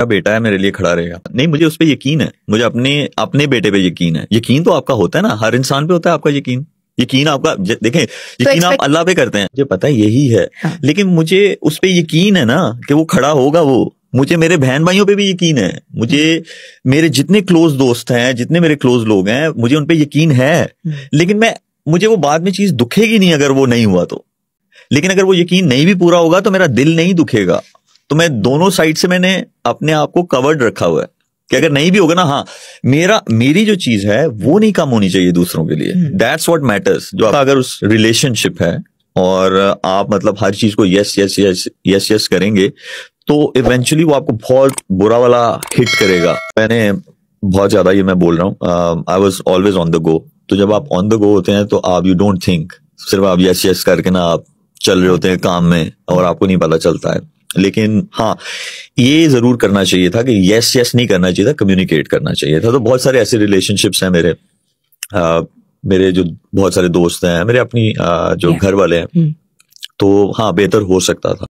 का बेटा है मेरे लिए खड़ा रहेगा नहीं मुझे उस पर यकीन है मुझे अपने अपने बेटे पे यकीन है यकीन तो आपका होता है ना हर इंसान पे होता है आपका यकीन यकीन आपका देखें तो यकीन तो आप अल्लाह पे करते हैं मुझे पता है यही है हाँ। लेकिन मुझे उस पर यकीन है ना कि वो खड़ा होगा वो मुझे मेरे बहन भाइयों पे भी यकीन है मुझे हम्म। मेरे जितने क्लोज दोस्त हैं जितने मेरे क्लोज लोग हैं मुझे उन पे यकीन है हम्म। लेकिन मैं मुझे वो बाद में चीज दुखेगी नहीं अगर वो नहीं हुआ तो लेकिन अगर वो यकीन नहीं भी पूरा होगा तो मेरा दिल नहीं दुखेगा तो मैं दोनों साइड से मैंने अपने आप को कवर्ड रखा हुआ है कि अगर नहीं भी होगा ना हाँ मेरा मेरी जो चीज है वो नहीं कम होनी चाहिए दूसरों के लिए दैट्स वॉट मैटर्स जो आपका अगर उस रिलेशनशिप है और आप मतलब हर चीज को yes yes yes yes yes करेंगे तो इवेंचुअली वो आपको बहुत बुरा वाला हिट करेगा मैंने बहुत ज्यादा ये मैं बोल रहा हूँ I was always on the go तो जब आप ऑन द गो होते हैं तो आप यू डोंट थिंक सिर्फ आप यस यस करके ना आप चल रहे होते हैं काम में और आपको नहीं पता चलता है लेकिन हाँ ये जरूर करना चाहिए था कि यस यस नहीं करना चाहिए था कम्युनिकेट करना चाहिए था तो बहुत सारे ऐसे रिलेशनशिप्स हैं मेरे आ, मेरे जो बहुत सारे दोस्त हैं मेरे अपनी आ, जो घर वाले हैं hmm. तो हाँ बेहतर हो सकता था